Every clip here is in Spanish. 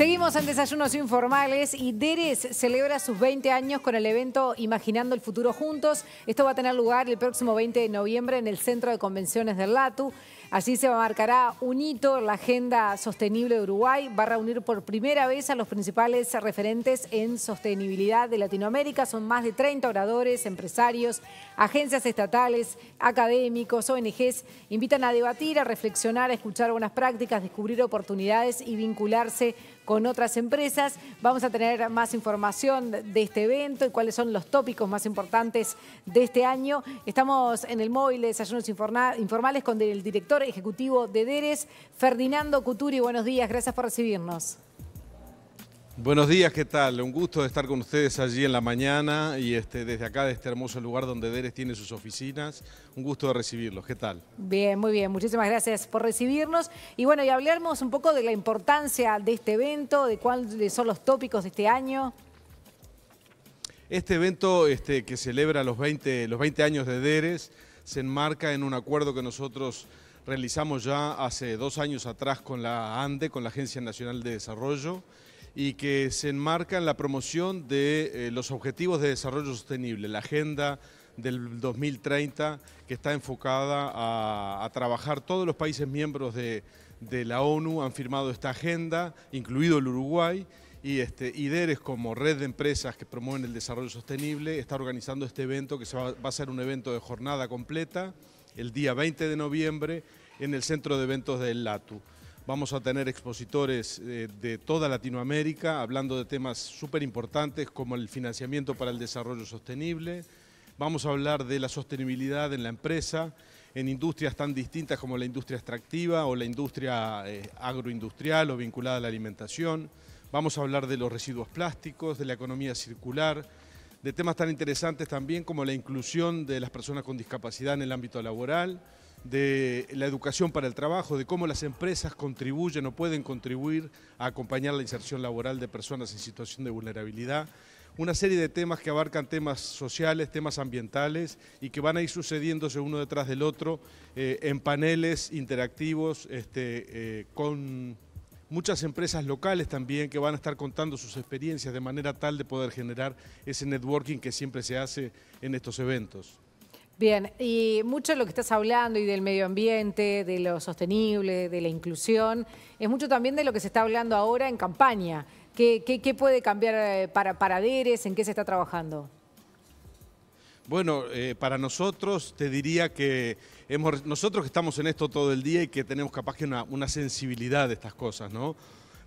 Seguimos en Desayunos Informales y Deres celebra sus 20 años con el evento Imaginando el Futuro Juntos. Esto va a tener lugar el próximo 20 de noviembre en el Centro de Convenciones del LATU. Así se marcará un hito la agenda sostenible de Uruguay. Va a reunir por primera vez a los principales referentes en sostenibilidad de Latinoamérica. Son más de 30 oradores, empresarios, agencias estatales, académicos, ONGs. Invitan a debatir, a reflexionar, a escuchar buenas prácticas, descubrir oportunidades y vincularse con otras empresas. Vamos a tener más información de este evento y cuáles son los tópicos más importantes de este año. Estamos en el móvil de Desayunos Informales con el director ejecutivo de DERES, Ferdinando Cuturi. Buenos días, gracias por recibirnos. Buenos días, ¿qué tal? Un gusto estar con ustedes allí en la mañana y este, desde acá, de este hermoso lugar donde Deres tiene sus oficinas. Un gusto de recibirlos, ¿qué tal? Bien, muy bien, muchísimas gracias por recibirnos. Y bueno, y hablemos un poco de la importancia de este evento, de cuáles son los tópicos de este año. Este evento este, que celebra los 20, los 20 años de Deres se enmarca en un acuerdo que nosotros realizamos ya hace dos años atrás con la ANDE, con la Agencia Nacional de Desarrollo, y que se enmarca en la promoción de eh, los Objetivos de Desarrollo Sostenible, la Agenda del 2030, que está enfocada a, trabajar todos los países miembros de, la ONU han firmado esta agenda, incluido el Uruguay, y este, IDERES como red de empresas que promueven el desarrollo sostenible está organizando este evento que va a ser un evento de jornada completa el día 20 de noviembre en el Centro de Eventos del LATU. Vamos a tener expositores eh, de toda Latinoamérica hablando de temas súper importantes como el financiamiento para el desarrollo sostenible. Vamos a hablar de la sostenibilidad en la empresa, en industrias tan distintas como la industria extractiva o la industria eh, agroindustrial o vinculada a la alimentación. Vamos a hablar de los residuos plásticos, de la economía circular, de temas tan interesantes también como la inclusión de las personas con discapacidad en el ámbito laboral, de la educación para el trabajo, de cómo las empresas contribuyen o pueden contribuir a acompañar la inserción laboral de personas en situación de vulnerabilidad. Una serie de temas que abarcan temas sociales, temas ambientales y que van a ir sucediéndose uno detrás del otro eh, en paneles interactivos este, eh, con muchas empresas locales también que van a estar contando sus experiencias de manera tal de poder generar ese networking que siempre se hace en estos eventos. Bien, y mucho de lo que estás hablando y del medio ambiente, de lo sostenible, de la inclusión, es mucho también de lo que se está hablando ahora en campaña. ¿Qué, puede cambiar eh, para, para DERES? ¿En qué se está trabajando? Bueno, eh, para nosotros te diría que hemos, nosotros que estamos en esto todo el día y que tenemos capaz que una, sensibilidad de estas cosas, ¿no?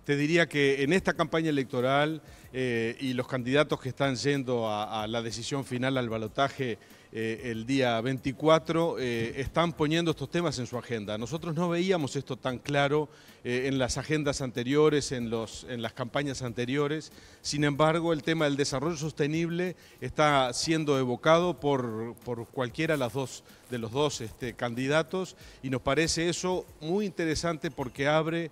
Te diría que en esta campaña electoral eh, y los candidatos que están yendo a, a la decisión final, al balotaje, eh, el día 24 eh, están poniendo estos temas en su agenda. Nosotros no veíamos esto tan claro eh, en las agendas anteriores, en, las campañas anteriores. Sin embargo, el tema del desarrollo sostenible está siendo evocado por, cualquiera de, las dos, de los dos este, candidatos y nos parece eso muy interesante porque abre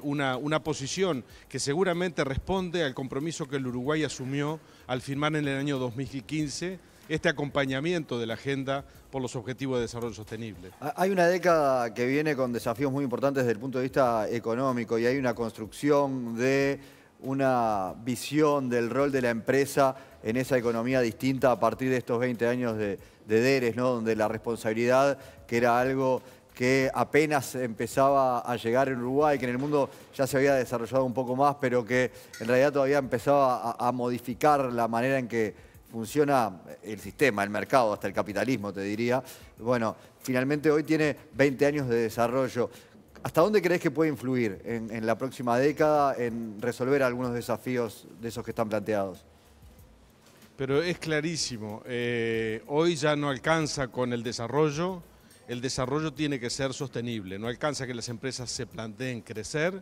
una posición que seguramente responde al compromiso que el Uruguay asumió al firmar en el año 2015 este acompañamiento de la agenda por los objetivos de desarrollo sostenible. Ah, hay una década que viene con desafíos muy importantes desde el punto de vista económico y hay una construcción de una visión del rol de la empresa en esa economía distinta a partir de estos 20 años de, de DERES, ¿no? donde la responsabilidad, que era algo que apenas empezaba a llegar en Uruguay, que en el mundo ya se había desarrollado un poco más, pero que en realidad todavía empezaba a modificar la manera en que funciona el sistema, el mercado, hasta el capitalismo, te diría. Bueno, finalmente hoy tiene 20 años de desarrollo. ¿Hasta dónde crees que puede influir en, la próxima década en resolver algunos desafíos de esos que están planteados? Pero es clarísimo, eh, hoy ya no alcanza con el desarrollo, el desarrollo tiene que ser sostenible, no alcanza que las empresas se planteen crecer,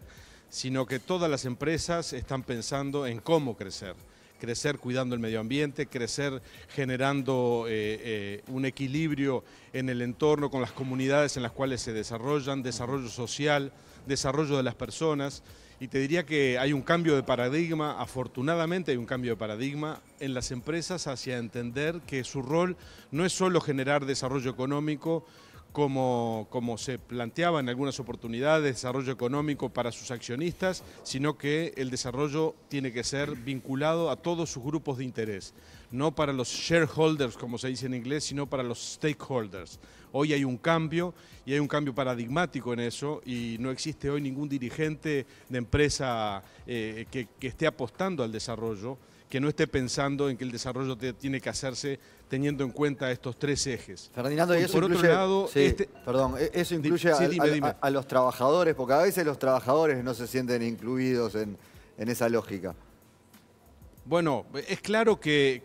sino que todas las empresas están pensando en cómo crecer crecer cuidando el medio ambiente, crecer generando eh, eh, un equilibrio en el entorno con las comunidades en las cuales se desarrollan, desarrollo social, desarrollo de las personas. Y te diría que hay un cambio de paradigma, afortunadamente hay un cambio de paradigma en las empresas hacia entender que su rol no es solo generar desarrollo económico, como, como, se planteaba en algunas oportunidades, desarrollo económico para sus accionistas, sino que el desarrollo tiene que ser vinculado a todos sus grupos de interés, no para los shareholders, como se dice en inglés, sino para los stakeholders. Hoy hay un cambio y hay un cambio paradigmático en eso y no existe hoy ningún dirigente de empresa eh, que esté apostando al desarrollo que no esté pensando en que el desarrollo tiene que hacerse teniendo en cuenta estos tres ejes. Ferdinando, y eso por incluye, perdón, eso incluye a, los trabajadores, porque a veces los trabajadores no se sienten incluidos en, esa lógica. Bueno, es claro que,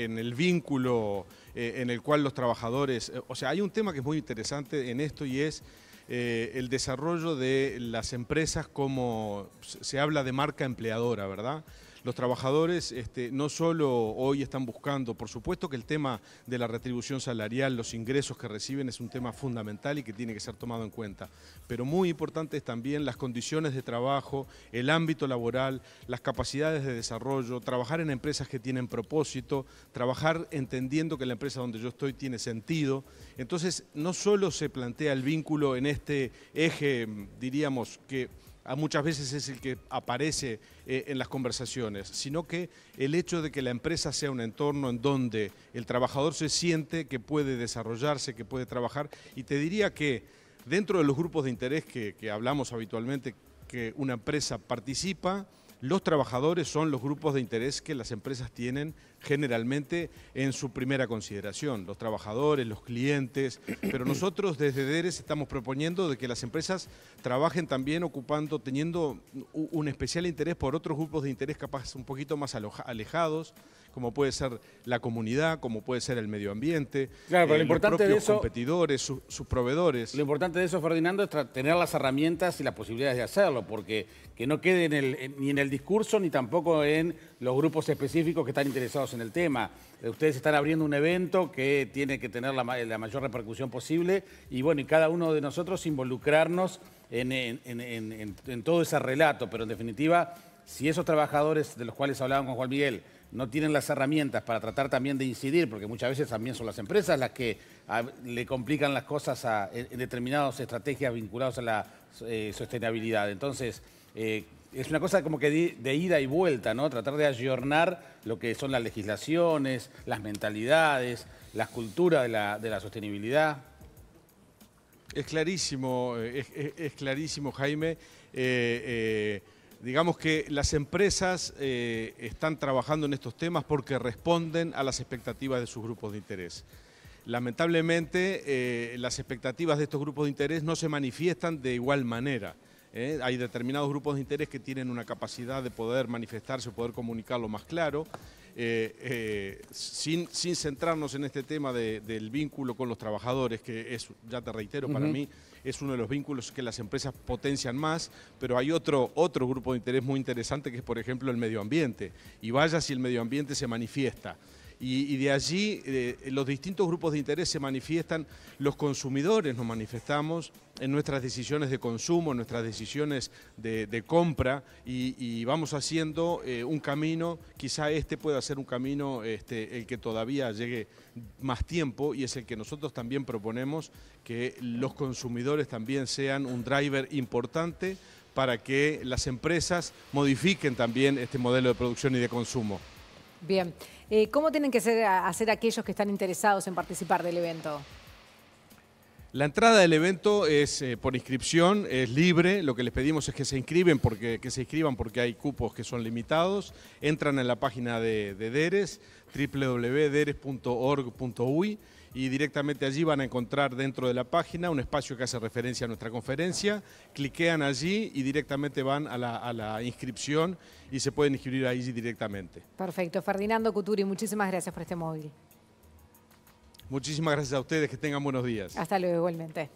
en, el vínculo eh, en el cual los trabajadores, eh, o sea, hay un tema que es muy interesante en esto y es eh, el desarrollo de las empresas como se habla de marca empleadora, ¿verdad? los trabajadores este, no solo hoy están buscando, por supuesto que el tema de la retribución salarial, los ingresos que reciben es un tema fundamental y que tiene que ser tomado en cuenta, pero muy importante también las condiciones de trabajo, el ámbito laboral, las capacidades de desarrollo, trabajar en empresas que tienen propósito, trabajar entendiendo que la empresa donde yo estoy tiene sentido. Entonces, no solo se plantea el vínculo en este eje, diríamos, que muchas veces es el que aparece eh, en las conversaciones, sino que el hecho de que la empresa sea un entorno en donde el trabajador se siente que puede desarrollarse, que puede trabajar, y te diría que dentro de los grupos de interés que hablamos habitualmente, que una empresa participa, los trabajadores son los grupos de interés que las empresas tienen generalmente en su primera consideración, los trabajadores, los clientes, pero nosotros desde DERES estamos proponiendo de que las empresas trabajen también ocupando, teniendo un especial interés por otros grupos de interés capaz un poquito más alejados, como puede ser la comunidad, como puede ser el medio ambiente, claro, eh, los propios competidores, sus proveedores. Lo importante de eso, Ferdinando, es tener las herramientas y las posibilidades de hacerlo, porque que no quede ni en el discurso ni tampoco en los grupos específicos que están interesados en en el tema. Eh, ustedes están abriendo un evento que tiene que tener eh, la, mayor repercusión posible y bueno, y cada uno de nosotros involucrarnos en, todo ese relato, pero en definitiva, si esos trabajadores de los cuales hablaban con Juan Miguel no tienen las herramientas para tratar también de incidir, porque muchas veces también son las empresas las que ah, le complican las cosas a, en, determinadas estrategias vinculadas a la eh, sostenibilidad. Entonces, es una cosa como que de, ida y vuelta, ¿no? Tratar de ayornar lo que son las legislaciones, las mentalidades, las culturas de la, sostenibilidad. Es clarísimo, eh, es, clarísimo, Jaime. Eh, eh, digamos que las empresas están trabajando en estos temas porque responden a las expectativas de sus grupos de interés. Lamentablemente, las expectativas de estos grupos de interés no se manifiestan de igual manera. ¿eh? Hay determinados grupos de interés que tienen una capacidad de poder manifestarse, poder comunicarlo más claro, eh, eh, sin, centrarnos en este tema del vínculo con los trabajadores, que es, ya te reitero, para mí es uno de los vínculos que las empresas potencian más, pero hay otro, otro grupo de interés muy interesante que es, por ejemplo, el medio ambiente. Y vaya si el medio ambiente se manifiesta y, de allí eh, los distintos grupos de interés se manifiestan, los consumidores nos manifestamos en nuestras decisiones de consumo, en nuestras decisiones de, compra y, vamos haciendo eh, un camino, quizá este pueda ser un camino este, el que todavía llegue más tiempo y es el que nosotros también proponemos que los consumidores también sean un driver importante para que las empresas modifiquen también este modelo de producción y de consumo. Bien. Eh, ¿Cómo tienen que hacer aquellos que están interesados en participar del evento? La entrada del evento es eh, por inscripción, es libre. Lo que les pedimos es que se inscriben porque, se inscriban porque hay cupos que son limitados. Entran en la página de, de DERES, www.deres.org.uy y directamente allí van a encontrar dentro de la página un espacio que hace referencia a nuestra conferencia, cliquean allí y directamente van a la, inscripción y se pueden inscribir allí directamente. Perfecto. Ferdinando Cuturi, muchísimas gracias por este móvil. Muchísimas gracias a ustedes, que tengan buenos días. Hasta luego igualmente.